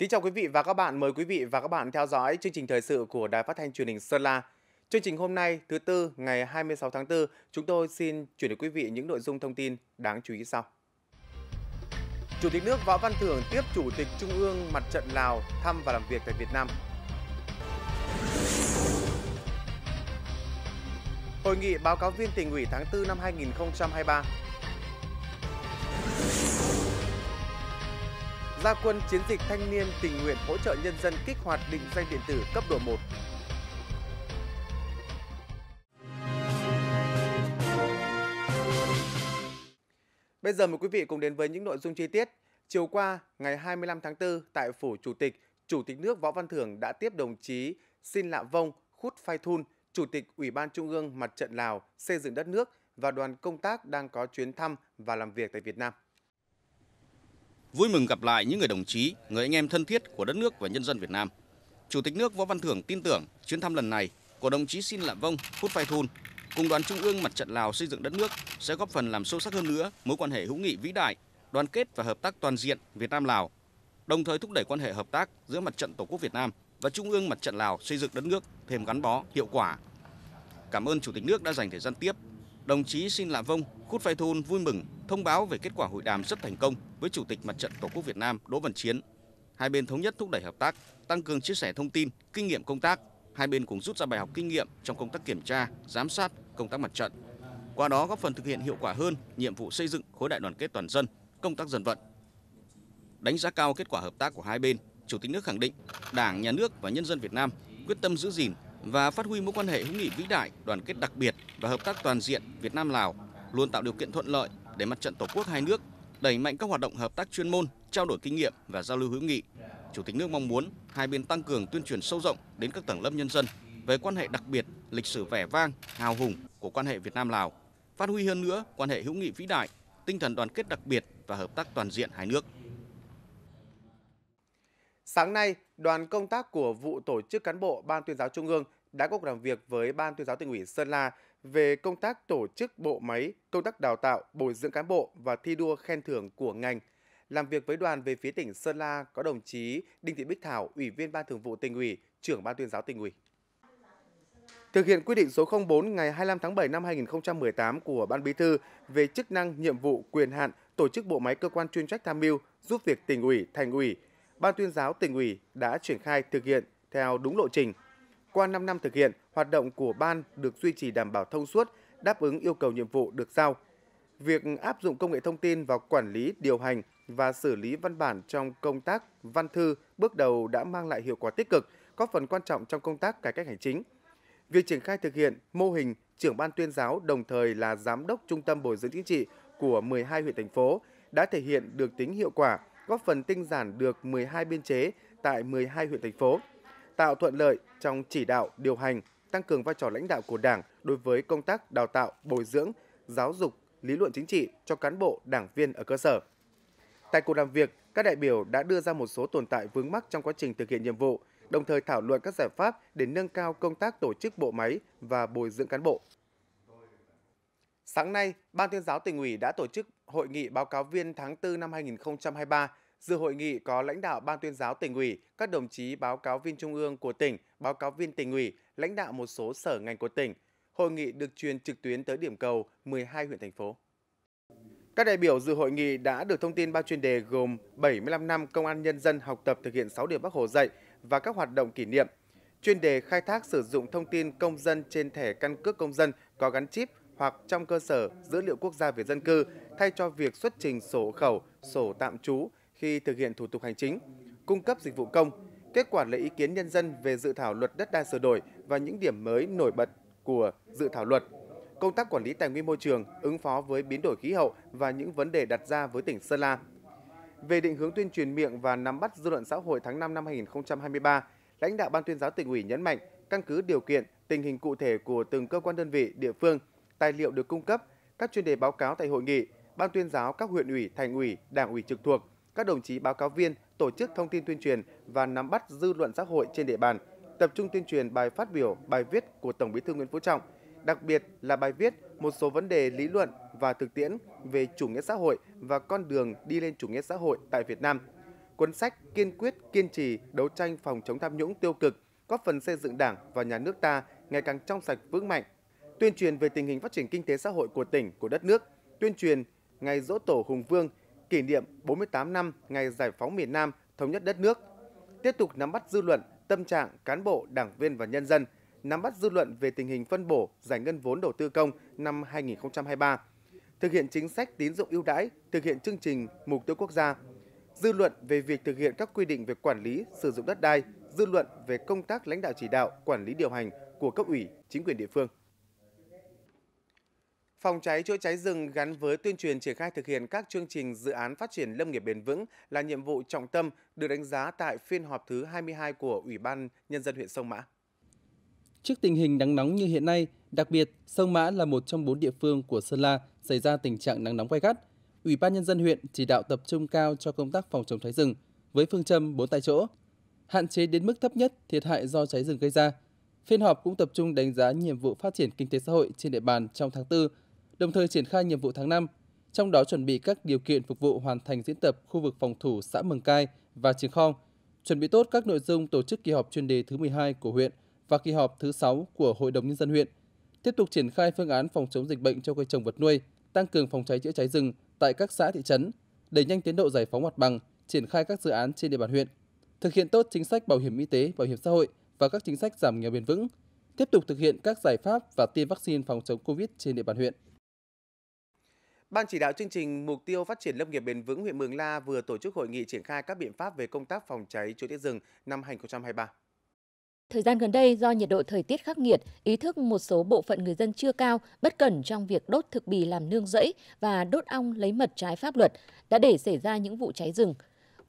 Kính chào quý vị và các bạn, mời quý vị và các bạn theo dõi chương trình thời sự của Đài Phát thanh Truyền hình Sơn La. Chương trình hôm nay, thứ tư, ngày 26 tháng 4, chúng tôi xin chuyển đến quý vị những nội dung thông tin đáng chú ý sau. Chủ tịch nước Võ Văn Thưởng tiếp Chủ tịch Trung ương Mặt trận Lào thăm và làm việc tại Việt Nam. Hội nghị báo cáo viên tỉnh ủy tháng 4 năm 2023 gia quân chiến dịch thanh niên tình nguyện hỗ trợ nhân dân kích hoạt định danh điện tử cấp độ 1. Bây giờ mời quý vị cùng đến với những nội dung chi tiết. Chiều qua, ngày 25 tháng 4, tại Phủ Chủ tịch, Chủ tịch nước Võ Văn Thưởng đã tiếp đồng chí Xin Lạ Vông Khút Phai Thun, Chủ tịch Ủy ban Trung ương Mặt trận Lào xây dựng đất nước và đoàn công tác đang có chuyến thăm và làm việc tại Việt Nam. Vui mừng gặp lại những người đồng chí, người anh em thân thiết của đất nước và nhân dân Việt Nam. Chủ tịch nước Võ Văn Thưởng tin tưởng chuyến thăm lần này của đồng chí Xin Lạm Vông, Phút Phai Thun cùng đoàn Trung ương Mặt trận Lào xây dựng đất nước sẽ góp phần làm sâu sắc hơn nữa mối quan hệ hữu nghị vĩ đại, đoàn kết và hợp tác toàn diện Việt Nam Lào, đồng thời thúc đẩy quan hệ hợp tác giữa Mặt trận Tổ quốc Việt Nam và Trung ương Mặt trận Lào xây dựng đất nước thêm gắn bó, hiệu quả. Cảm ơn Chủ tịch nước đã dành thời gian tiếp đồng chí xin Lạ Vông, Khút Phai Thun vui mừng thông báo về kết quả hội đàm rất thành công với Chủ tịch Mặt trận Tổ quốc Việt Nam Đỗ Văn Chiến. Hai bên thống nhất thúc đẩy hợp tác, tăng cường chia sẻ thông tin, kinh nghiệm công tác. Hai bên cũng rút ra bài học kinh nghiệm trong công tác kiểm tra, giám sát, công tác mặt trận. Qua đó góp phần thực hiện hiệu quả hơn nhiệm vụ xây dựng khối đại đoàn kết toàn dân, công tác dân vận. Đánh giá cao kết quả hợp tác của hai bên, Chủ tịch nước khẳng định Đảng, Nhà nước và nhân dân Việt Nam quyết tâm giữ gìn, và phát huy mối quan hệ hữu nghị vĩ đại, đoàn kết đặc biệt và hợp tác toàn diện Việt Nam Lào luôn tạo điều kiện thuận lợi để mặt trận Tổ quốc hai nước đẩy mạnh các hoạt động hợp tác chuyên môn, trao đổi kinh nghiệm và giao lưu hữu nghị. Chủ tịch nước mong muốn hai bên tăng cường tuyên truyền sâu rộng đến các tầng lớp nhân dân về quan hệ đặc biệt, lịch sử vẻ vang, hào hùng của quan hệ Việt Nam Lào, phát huy hơn nữa quan hệ hữu nghị vĩ đại, tinh thần đoàn kết đặc biệt và hợp tác toàn diện hai nước. Sáng nay, đoàn công tác của vụ tổ chức cán bộ Ban tuyên giáo Trung ương đã có cuộc làm việc với Ban tuyên giáo tỉnh ủy Sơn La về công tác tổ chức bộ máy, công tác đào tạo, bồi dưỡng cán bộ và thi đua khen thưởng của ngành. Làm việc với đoàn về phía tỉnh Sơn La có đồng chí Đinh Thị Bích Thảo, Ủy viên Ban Thường vụ tỉnh ủy, trưởng Ban tuyên giáo tỉnh ủy. Thực hiện Quyết định số 04 ngày 25 tháng 7 năm 2018 của Ban Bí thư về chức năng, nhiệm vụ, quyền hạn, tổ chức bộ máy cơ quan chuyên trách tham mưu, giúp việc tỉnh ủy, thành ủy, Ban tuyên giáo tỉnh ủy đã triển khai thực hiện theo đúng lộ trình. Qua 5 năm thực hiện, hoạt động của ban được duy trì đảm bảo thông suốt, đáp ứng yêu cầu nhiệm vụ được giao. Việc áp dụng công nghệ thông tin vào quản lý, điều hành và xử lý văn bản trong công tác văn thư bước đầu đã mang lại hiệu quả tích cực, góp phần quan trọng trong công tác cải cách hành chính. Việc triển khai thực hiện mô hình trưởng ban tuyên giáo đồng thời là giám đốc trung tâm bồi dưỡng chính trị của 12 huyện thành phố đã thể hiện được tính hiệu quả, góp phần tinh giản được 12 biên chế tại 12 huyện thành phố, tạo thuận lợi trong chỉ đạo, điều hành, tăng cường vai trò lãnh đạo của Đảng đối với công tác đào tạo, bồi dưỡng, giáo dục, lý luận chính trị cho cán bộ, đảng viên ở cơ sở. Tại cuộc làm việc, các đại biểu đã đưa ra một số tồn tại vướng mắc trong quá trình thực hiện nhiệm vụ, đồng thời thảo luận các giải pháp để nâng cao công tác tổ chức bộ máy và bồi dưỡng cán bộ. Sáng nay, Ban tuyên giáo tỉnh ủy đã tổ chức hội nghị báo cáo viên tháng 4 năm 2023. Dự hội nghị có lãnh đạo Ban tuyên giáo tỉnh ủy, các đồng chí báo cáo viên trung ương của tỉnh, báo cáo viên tỉnh ủy, lãnh đạo một số sở ngành của tỉnh. Hội nghị được truyền trực tuyến tới điểm cầu 12 huyện thành phố. Các đại biểu dự hội nghị đã được thông tin ba chuyên đề gồm 75 năm công an nhân dân học tập thực hiện 6 điều Bác Hồ dạy và các hoạt động kỷ niệm. Chuyên đề khai thác sử dụng thông tin công dân trên thẻ căn cước công dân có gắn chip hoặc trong cơ sở dữ liệu quốc gia về dân cư thay cho việc xuất trình sổ khẩu, sổ tạm trú khi thực hiện thủ tục hành chính, cung cấp dịch vụ công, kết quả lấy ý kiến nhân dân về dự thảo luật đất đai sửa đổi và những điểm mới nổi bật của dự thảo luật, công tác quản lý tài nguyên môi trường, ứng phó với biến đổi khí hậu và những vấn đề đặt ra với tỉnh Sơn La. Về định hướng tuyên truyền miệng và nắm bắt dư luận xã hội tháng 5 năm 2023, lãnh đạo Ban tuyên giáo tỉnh ủy nhấn mạnh căn cứ điều kiện, tình hình cụ thể của từng cơ quan đơn vị, địa phương, tài liệu được cung cấp, các chuyên đề báo cáo tại hội nghị, Ban tuyên giáo các huyện ủy, thành ủy, đảng ủy trực thuộc, các đồng chí báo cáo viên tổ chức thông tin tuyên truyền và nắm bắt dư luận xã hội trên địa bàn, tập trung tuyên truyền bài phát biểu, bài viết của Tổng Bí thư Nguyễn Phú Trọng, đặc biệt là bài viết một số vấn đề lý luận và thực tiễn về chủ nghĩa xã hội và con đường đi lên chủ nghĩa xã hội tại Việt Nam. Cuốn sách kiên quyết kiên trì đấu tranh phòng chống tham nhũng tiêu cực, góp phần xây dựng Đảng và nhà nước ta ngày càng trong sạch vững mạnh, tuyên truyền về tình hình phát triển kinh tế xã hội của tỉnh, của đất nước, tuyên truyền ngày dỗ tổ Hùng Vương, kỷ niệm 48 năm ngày giải phóng miền Nam, thống nhất đất nước. Tiếp tục nắm bắt dư luận, tâm trạng cán bộ, đảng viên và nhân dân, nắm bắt dư luận về tình hình phân bổ giải ngân vốn đầu tư công năm 2023, thực hiện chính sách tín dụng ưu đãi, thực hiện chương trình mục tiêu quốc gia, dư luận về việc thực hiện các quy định về quản lý sử dụng đất đai, dư luận về công tác lãnh đạo chỉ đạo, quản lý điều hành của cấp ủy, chính quyền địa phương. Phòng cháy chữa cháy rừng gắn với tuyên truyền triển khai thực hiện các chương trình dự án phát triển lâm nghiệp bền vững là nhiệm vụ trọng tâm được đánh giá tại phiên họp thứ 22 của Ủy ban Nhân dân huyện Sông Mã. Trước tình hình nắng nóng như hiện nay, đặc biệt Sông Mã là một trong bốn địa phương của Sơn La xảy ra tình trạng nắng nóng gay gắt. Ủy ban Nhân dân huyện chỉ đạo tập trung cao cho công tác phòng chống cháy rừng với phương châm bốn tại chỗ, hạn chế đến mức thấp nhất thiệt hại do cháy rừng gây ra. Phiên họp cũng tập trung đánh giá nhiệm vụ phát triển kinh tế xã hội trên địa bàn trong tháng 4 đồng thời triển khai nhiệm vụ tháng 5, trong đó chuẩn bị các điều kiện phục vụ hoàn thành diễn tập khu vực phòng thủ xã Mường Cai và Trường Khong, chuẩn bị tốt các nội dung tổ chức kỳ họp chuyên đề thứ 12 của huyện và kỳ họp thứ 6 của Hội đồng Nhân dân huyện, tiếp tục triển khai phương án phòng chống dịch bệnh cho cây trồng vật nuôi, tăng cường phòng cháy chữa cháy rừng tại các xã thị trấn, đẩy nhanh tiến độ giải phóng mặt bằng, triển khai các dự án trên địa bàn huyện, thực hiện tốt chính sách bảo hiểm y tế, bảo hiểm xã hội và các chính sách giảm nghèo bền vững, tiếp tục thực hiện các giải pháp và tiêm vaccine phòng chống COVID trên địa bàn huyện. Ban chỉ đạo chương trình Mục tiêu phát triển lâm nghiệp bền vững huyện Mường La vừa tổ chức hội nghị triển khai các biện pháp về công tác phòng cháy chữa cháy rừng năm 2023. Thời gian gần đây, do nhiệt độ thời tiết khắc nghiệt, ý thức một số bộ phận người dân chưa cao, bất cẩn trong việc đốt thực bì làm nương rẫy và đốt ong lấy mật trái pháp luật đã để xảy ra những vụ cháy rừng.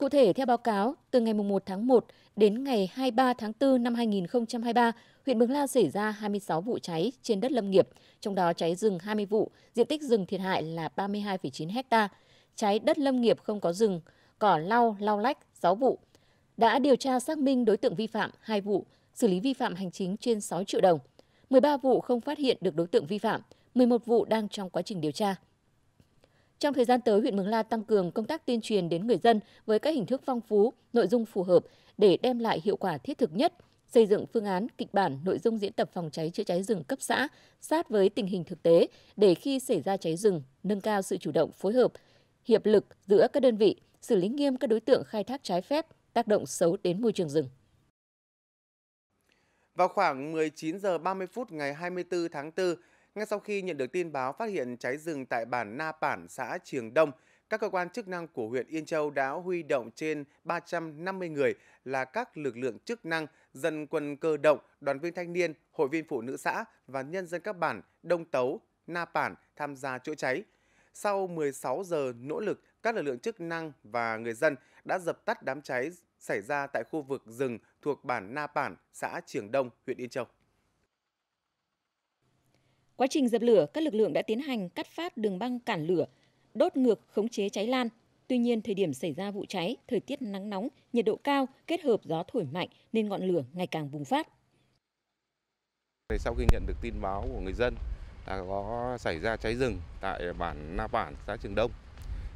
Cụ thể, theo báo cáo, từ ngày 1 tháng 1 đến ngày 23 tháng 4 năm 2023, huyện Mường La xảy ra 26 vụ cháy trên đất lâm nghiệp, trong đó cháy rừng 20 vụ, diện tích rừng thiệt hại là 32,9 ha, cháy đất lâm nghiệp không có rừng, cỏ lau, lau lách 6 vụ. Đã điều tra xác minh đối tượng vi phạm 2 vụ, xử lý vi phạm hành chính trên 6 triệu đồng. 13 vụ không phát hiện được đối tượng vi phạm, 11 vụ đang trong quá trình điều tra. Trong thời gian tới, huyện Mường La tăng cường công tác tuyên truyền đến người dân với các hình thức phong phú, nội dung phù hợp để đem lại hiệu quả thiết thực nhất, xây dựng phương án, kịch bản, nội dung diễn tập phòng cháy chữa cháy rừng cấp xã sát với tình hình thực tế để khi xảy ra cháy rừng, nâng cao sự chủ động phối hợp, hiệp lực giữa các đơn vị, xử lý nghiêm các đối tượng khai thác trái phép, tác động xấu đến môi trường rừng. Vào khoảng 19 giờ 30 phút ngày 24 tháng 4, ngay sau khi nhận được tin báo phát hiện cháy rừng tại bản Na Bản, xã Trường Đông, các cơ quan chức năng của huyện Yên Châu đã huy động trên 350 người là các lực lượng chức năng, dân quân cơ động, đoàn viên thanh niên, hội viên phụ nữ xã và nhân dân các bản Đông Tấu, Na Bản tham gia chữa cháy. Sau 16 giờ nỗ lực, các lực lượng chức năng và người dân đã dập tắt đám cháy xảy ra tại khu vực rừng thuộc bản Na Bản, xã Trường Đông, huyện Yên Châu. Quá trình dập lửa, các lực lượng đã tiến hành cắt phát đường băng cản lửa, đốt ngược khống chế cháy lan. Tuy nhiên, thời điểm xảy ra vụ cháy, thời tiết nắng nóng, nhiệt độ cao kết hợp gió thổi mạnh nên ngọn lửa ngày càng bùng phát. Sau khi nhận được tin báo của người dân là có xảy ra cháy rừng tại bản Na Bản, xã Trường Đông,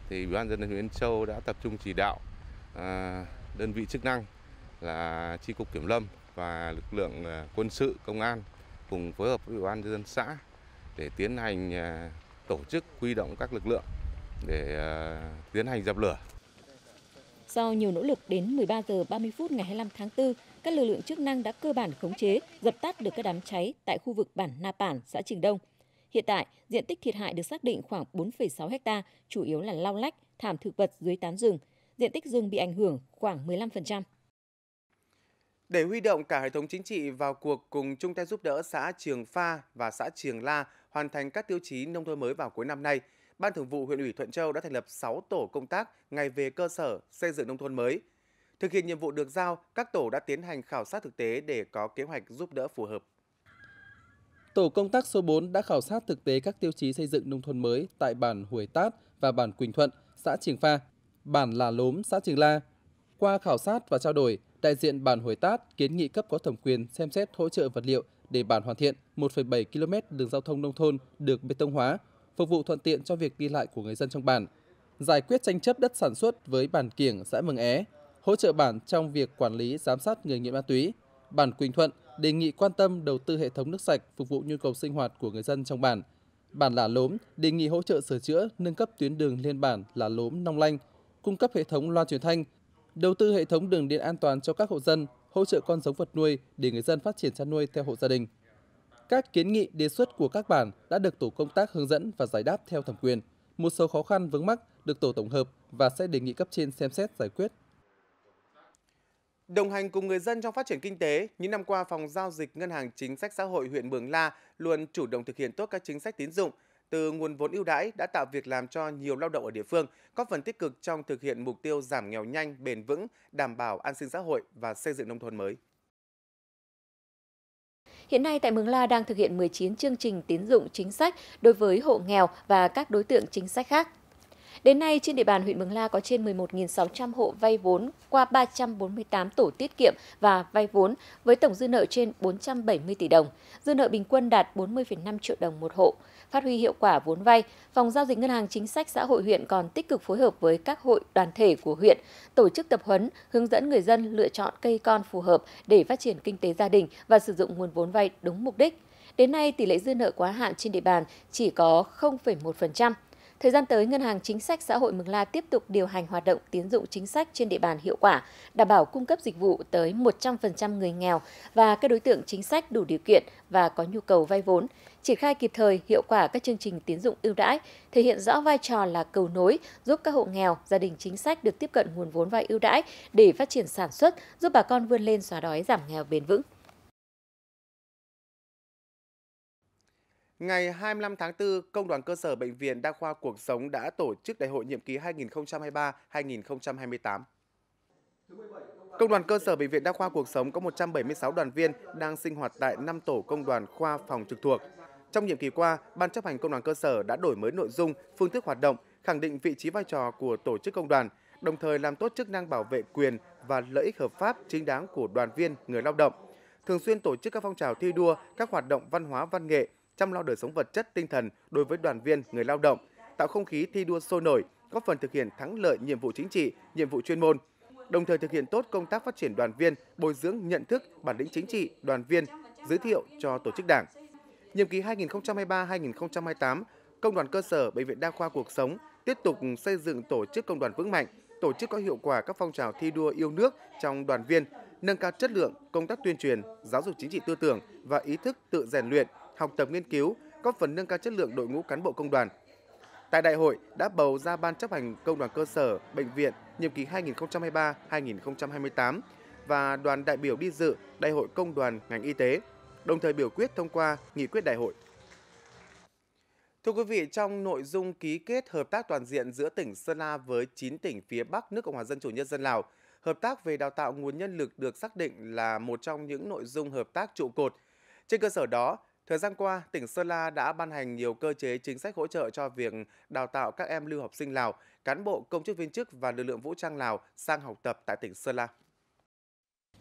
thì Ủy ban dân huyện Châu đã tập trung chỉ đạo à, đơn vị chức năng là Chi cục kiểm lâm và lực lượng à, quân sự công an cùng phối hợp với ủy ban dân xã để tiến hành à, tổ chức huy động các lực lượng để à, tiến hành dập lửa. Sau nhiều nỗ lực đến 13 giờ 30 phút ngày 25 tháng 4, các lực lượng chức năng đã cơ bản khống chế, dập tắt được các đám cháy tại khu vực bản Na Bản, xã Trường Đông. Hiện tại, diện tích thiệt hại được xác định khoảng 4,6 ha, chủ yếu là lau lách, thảm thực vật dưới tán rừng. Diện tích rừng bị ảnh hưởng khoảng 15%. Để huy động cả hệ thống chính trị vào cuộc cùng chung tay giúp đỡ xã Trường Pha và xã Trường La hoàn thành các tiêu chí nông thôn mới vào cuối năm nay, Ban Thường vụ huyện ủy Thuận Châu đã thành lập 6 tổ công tác ngày về cơ sở xây dựng nông thôn mới. Thực hiện nhiệm vụ được giao, các tổ đã tiến hành khảo sát thực tế để có kế hoạch giúp đỡ phù hợp. Tổ công tác số 4 đã khảo sát thực tế các tiêu chí xây dựng nông thôn mới tại bản Huổi Tát và bản Quỳnh Thuận, xã Trường Pha, bản Là Lốm, xã Trường La. Qua khảo sát và trao đổi, đại diện bản Huổi Tát kiến nghị cấp có thẩm quyền xem xét hỗ trợ vật liệu để bản hoàn thiện. 1,7 km đường giao thông nông thôn được bê tông hóa, phục vụ thuận tiện cho việc đi lại của người dân trong bản. Giải quyết tranh chấp đất sản xuất với bản Kiểng, xã Mường É, hỗ trợ bản trong việc quản lý giám sát người nghiện ma túy. Bản Quỳnh Thuận đề nghị quan tâm đầu tư hệ thống nước sạch phục vụ nhu cầu sinh hoạt của người dân trong bản. Bản Lả Lốm đề nghị hỗ trợ sửa chữa, nâng cấp tuyến đường liên bản Lả Lốm Nong Lanh, cung cấp hệ thống loa truyền thanh, đầu tư hệ thống đường điện an toàn cho các hộ dân, hỗ trợ con giống vật nuôi để người dân phát triển chăn nuôi theo hộ gia đình. Các kiến nghị đề xuất của các bản đã được tổ công tác hướng dẫn và giải đáp theo thẩm quyền. Một số khó khăn vướng mắc được tổ tổng hợp và sẽ đề nghị cấp trên xem xét giải quyết. Đồng hành cùng người dân trong phát triển kinh tế, những năm qua phòng giao dịch Ngân hàng Chính sách Xã hội huyện Mường La luôn chủ động thực hiện tốt các chính sách tín dụng, từ nguồn vốn ưu đãi đã tạo việc làm cho nhiều lao động ở địa phương, góp phần tích cực trong thực hiện mục tiêu giảm nghèo nhanh, bền vững, đảm bảo an sinh xã hội và xây dựng nông thôn mới. Hiện nay tại Mường La đang thực hiện 19 chương trình tín dụng chính sách đối với hộ nghèo và các đối tượng chính sách khác. Đến nay, trên địa bàn huyện Mường La có trên 11.600 hộ vay vốn qua 348 tổ tiết kiệm và vay vốn với tổng dư nợ trên 470 tỷ đồng. Dư nợ bình quân đạt 40,5 triệu đồng một hộ. Phát huy hiệu quả vốn vay, Phòng Giao dịch Ngân hàng Chính sách Xã hội huyện còn tích cực phối hợp với các hội đoàn thể của huyện, tổ chức tập huấn, hướng dẫn người dân lựa chọn cây con phù hợp để phát triển kinh tế gia đình và sử dụng nguồn vốn vay đúng mục đích. Đến nay, tỷ lệ dư nợ quá hạn trên địa bàn chỉ có 0,1%. Thời gian tới, Ngân hàng Chính sách Xã hội Mường La tiếp tục điều hành hoạt động tiến dụng chính sách trên địa bàn hiệu quả, đảm bảo cung cấp dịch vụ tới 100% người nghèo và các đối tượng chính sách đủ điều kiện và có nhu cầu vay vốn, triển khai kịp thời hiệu quả các chương trình tiến dụng ưu đãi, thể hiện rõ vai trò là cầu nối giúp các hộ nghèo, gia đình chính sách được tiếp cận nguồn vốn vay ưu đãi để phát triển sản xuất, giúp bà con vươn lên xóa đói giảm nghèo bền vững. Ngày 25 tháng 4, Công đoàn cơ sở Bệnh viện Đa khoa Cuộc Sống đã tổ chức đại hội nhiệm ký 2023-2028. Công đoàn cơ sở Bệnh viện Đa khoa Cuộc Sống có 176 đoàn viên đang sinh hoạt tại 5 tổ công đoàn khoa phòng trực thuộc. Trong nhiệm kỳ qua, Ban chấp hành Công đoàn cơ sở đã đổi mới nội dung, phương thức hoạt động, khẳng định vị trí vai trò của tổ chức công đoàn, đồng thời làm tốt chức năng bảo vệ quyền và lợi ích hợp pháp chính đáng của đoàn viên, người lao động. Thường xuyên tổ chức các phong trào thi đua, các hoạt động văn hóa văn nghệ, chăm lo đời sống vật chất tinh thần đối với đoàn viên người lao động, tạo không khí thi đua sôi nổi, góp phần thực hiện thắng lợi nhiệm vụ chính trị, nhiệm vụ chuyên môn, đồng thời thực hiện tốt công tác phát triển đoàn viên, bồi dưỡng nhận thức, bản lĩnh chính trị đoàn viên, giới thiệu cho tổ chức đảng. Nhiệm kỳ 2023-2028, Công đoàn cơ sở Bệnh viện Đa khoa Cuộc sống tiếp tục xây dựng tổ chức công đoàn vững mạnh, tổ chức có hiệu quả các phong trào thi đua yêu nước trong đoàn viên, nâng cao chất lượng công tác tuyên truyền, giáo dục chính trị tư tưởng và ý thức tự rèn luyện, học tập nghiên cứu, góp phần nâng cao chất lượng đội ngũ cán bộ công đoàn. Tại đại hội đã bầu ra ban chấp hành công đoàn cơ sở, bệnh viện nhiệm kỳ 2023-2028 và đoàn đại biểu đi dự Đại hội Công đoàn ngành y tế, đồng thời biểu quyết thông qua nghị quyết đại hội. Thưa quý vị, trong nội dung ký kết hợp tác toàn diện giữa tỉnh Sơn La với 9 tỉnh phía Bắc nước Cộng hòa Dân chủ Nhân dân Lào, hợp tác về đào tạo nguồn nhân lực được xác định là một trong những nội dung hợp tác trụ cột. Trên cơ sở đó, Thời gian qua, tỉnh Sơn La đã ban hành nhiều cơ chế chính sách hỗ trợ cho việc đào tạo các em lưu học sinh Lào, cán bộ, công chức viên chức và lực lượng vũ trang Lào sang học tập tại tỉnh Sơn La.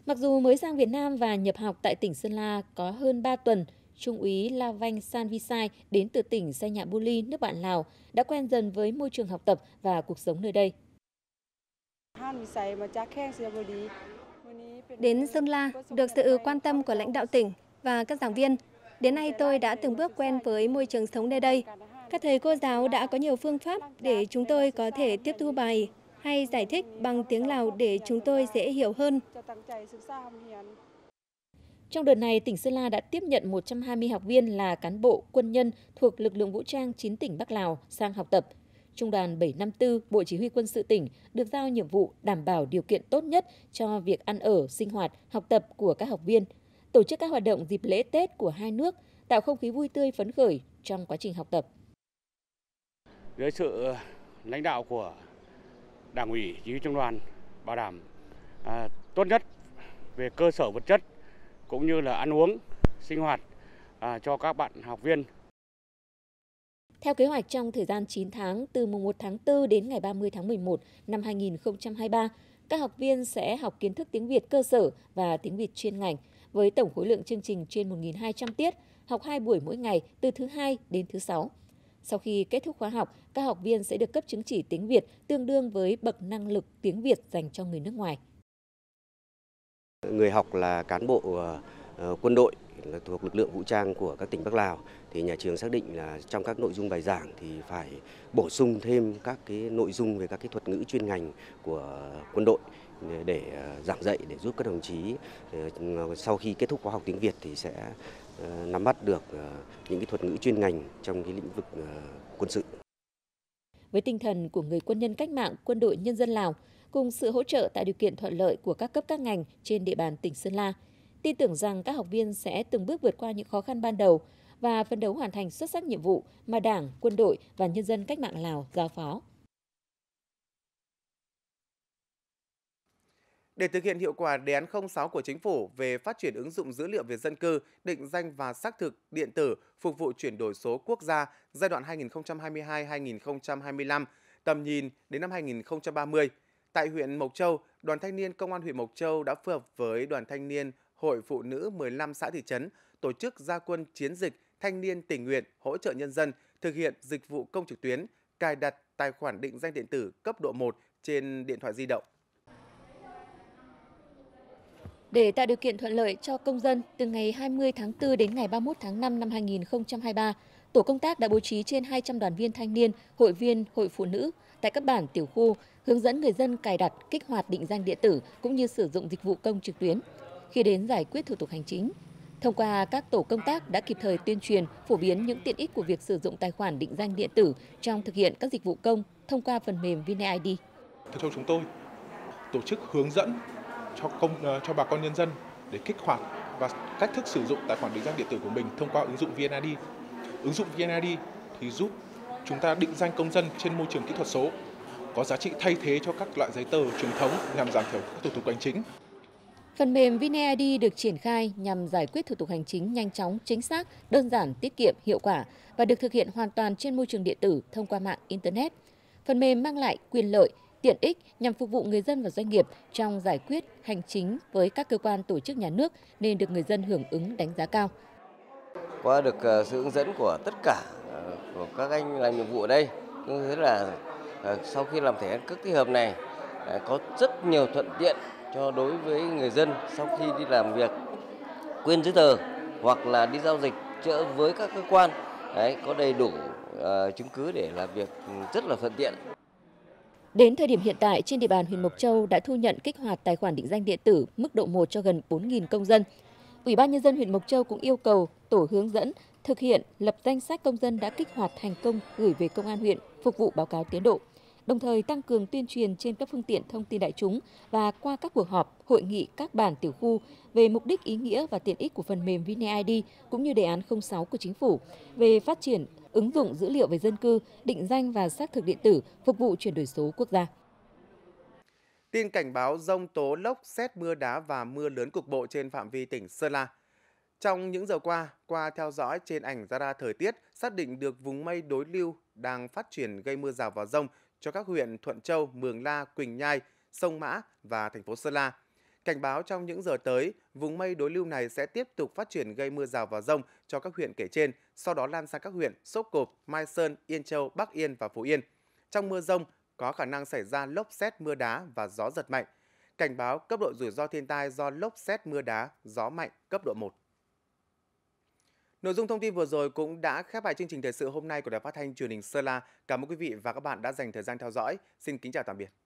Mặc dù mới sang Việt Nam và nhập học tại tỉnh Sơn La có hơn 3 tuần, Trung úy La Vanh San Visai đến từ tỉnh Sai Nhạ Buli, nước bạn Lào, đã quen dần với môi trường học tập và cuộc sống nơi đây. Đến Sơn La, được sự quan tâm của lãnh đạo tỉnh và các giảng viên, Đến nay tôi đã từng bước quen với môi trường sống nơi đây. Các thầy cô giáo đã có nhiều phương pháp để chúng tôi có thể tiếp thu bài hay giải thích bằng tiếng Lào để chúng tôi dễ hiểu hơn. Trong đợt này, tỉnh Sơn La đã tiếp nhận 120 học viên là cán bộ, quân nhân thuộc lực lượng vũ trang 9 tỉnh Bắc Lào sang học tập. Trung đoàn 754, Bộ Chỉ huy quân sự tỉnh được giao nhiệm vụ đảm bảo điều kiện tốt nhất cho việc ăn ở, sinh hoạt, học tập của các học viên – tổ chức các hoạt động dịp lễ Tết của hai nước, tạo không khí vui tươi phấn khởi trong quá trình học tập. Dưới sự lãnh đạo của Đảng ủy, Chỉ huy Trung đoàn bảo đảm à, tốt nhất về cơ sở vật chất cũng như là ăn uống, sinh hoạt à, cho các bạn học viên. Theo kế hoạch trong thời gian 9 tháng từ mùng 1 tháng 4 đến ngày 30 tháng 11 năm 2023, các học viên sẽ học kiến thức tiếng Việt cơ sở và tiếng Việt chuyên ngành với tổng khối lượng chương trình trên 1.200 tiết, học 2 buổi mỗi ngày từ thứ hai đến thứ sáu. Sau khi kết thúc khóa học, các học viên sẽ được cấp chứng chỉ tiếng Việt tương đương với bậc năng lực tiếng Việt dành cho người nước ngoài. Người học là cán bộ ờ, ờ, quân đội là thuộc lực lượng vũ trang của các tỉnh Bắc Lào thì nhà trường xác định là trong các nội dung bài giảng thì phải bổ sung thêm các cái nội dung về các cái thuật ngữ chuyên ngành của quân đội để ờ, giảng dạy để giúp các đồng chí ờ, sau khi kết thúc khóa học tiếng Việt thì sẽ ờ, nắm bắt được những cái thuật ngữ chuyên ngành trong cái lĩnh vực quân sự. Với tinh thần của người quân nhân cách mạng, quân đội nhân dân Lào, cùng sự hỗ trợ tạo điều kiện thuận lợi của các cấp các ngành trên địa bàn tỉnh Sơn La, tin tưởng rằng các học viên sẽ từng bước vượt qua những khó khăn ban đầu và phấn đấu hoàn thành xuất sắc nhiệm vụ mà Đảng, quân đội và nhân dân cách mạng Lào giao phó. Để thực hiện hiệu quả đề án 06 của chính phủ về phát triển ứng dụng dữ liệu về dân cư, định danh và xác thực điện tử phục vụ chuyển đổi số quốc gia giai đoạn 2022-2025, tầm nhìn đến năm 2030. Tại huyện Mộc Châu, Đoàn Thanh niên Công an huyện Mộc Châu đã phối hợp với Đoàn Thanh niên Hội Phụ nữ 15 xã thị trấn tổ chức gia quân chiến dịch thanh niên tình nguyện hỗ trợ nhân dân thực hiện dịch vụ công trực tuyến, cài đặt tài khoản định danh điện tử cấp độ 1 trên điện thoại di động. Để tạo điều kiện thuận lợi cho công dân, từ ngày 20 tháng 4 đến ngày 31 tháng 5 năm 2023, tổ công tác đã bố trí trên 200 đoàn viên thanh niên, hội viên, hội phụ nữ tại các bản tiểu khu hướng dẫn người dân cài đặt, kích hoạt định danh điện tử cũng như sử dụng dịch vụ công trực tuyến khi đến giải quyết thủ tục hành chính. Thông qua các tổ công tác đã kịp thời tuyên truyền, phổ biến những tiện ích của việc sử dụng tài khoản định danh điện tử trong thực hiện các dịch vụ công thông qua phần mềm VinID. Theo chúng tôi, tổ chức hướng dẫn cho công ờ, cho bà con nhân dân để kích hoạt và cách thức sử dụng tài khoản định danh điện tử của mình thông qua ứng dụng VNID. Ứng dụng VNID thì giúp chúng ta định danh công dân trên môi trường kỹ thuật số có giá trị thay thế cho các loại giấy tờ truyền thống nhằm giảm thiểu các thủ tục hành chính. Phần mềm VNeID được triển khai nhằm giải quyết thủ tục hành chính nhanh chóng, chính xác, đơn giản, tiết kiệm, hiệu quả và được thực hiện hoàn toàn trên môi trường điện tử thông qua mạng Internet. Phần mềm mang lại quyền lợi, tiện ích nhằm phục vụ người dân và doanh nghiệp trong giải quyết hành chính với các cơ quan tổ chức nhà nước nên được người dân hưởng ứng đánh giá cao. Qua được ờ, sự hướng dẫn của tất cả ờ, của các anh làm nhiệm vụ ở đây, cũng thế là ờ, sau khi làm thẻ căn cước tích hợp này có rất nhiều thuận tiện cho đối với người dân sau khi đi làm việc quên giấy tờ hoặc là đi giao dịch chữa với các cơ quan đấy có đầy đủ uh, chứng cứ để làm việc ừ, rất là thuận tiện Đến thời điểm hiện tại, trên địa bàn huyện Mộc Châu đã thu nhận kích hoạt tài khoản định danh điện tử mức độ 1 cho gần 4.000 công dân. Ủy ban Nhân dân huyện Mộc Châu cũng yêu cầu tổ hướng dẫn thực hiện lập danh sách công dân đã kích hoạt thành công gửi về công an huyện phục vụ báo cáo tiến độ, đồng thời tăng cường tuyên truyền trên các phương tiện thông tin đại chúng và qua các cuộc họp, hội nghị các bản tiểu khu về mục đích ý nghĩa và tiện ích của phần mềm VNeID cũng như đề án 06 của chính phủ về phát triển ứng dụng dữ liệu về dân cư, định danh và xác thực điện tử phục vụ chuyển đổi số quốc gia. Tin cảnh báo rông tố lốc, xét mưa đá và mưa lớn cục bộ trên phạm vi tỉnh Sơn La. Trong những giờ qua, qua theo dõi trên ảnh radar thời tiết, xác định được vùng mây đối lưu đang phát triển gây mưa rào và rông cho các huyện Thuận Châu, Mường La, Quỳnh Nhai, Sông Mã và thành phố Sơn La. Cảnh báo trong những giờ tới, vùng mây đối lưu này sẽ tiếp tục phát triển gây mưa rào và rông cho các huyện kể trên, sau đó lan sang các huyện Sốp Cộp, Mai Sơn, Yên Châu, Bắc Yên và Phú Yên. Trong mưa rông có khả năng xảy ra lốc xét mưa đá và gió giật mạnh. Cảnh báo cấp độ rủi ro thiên tai do lốc xét mưa đá, gió mạnh cấp độ 1. Nội dung thông tin vừa rồi cũng đã khép lại chương trình thời sự hôm nay của Đài Phát thanh Truyền hình Sơ La. Cảm ơn quý vị và các bạn đã dành thời gian theo dõi. Xin kính chào tạm biệt.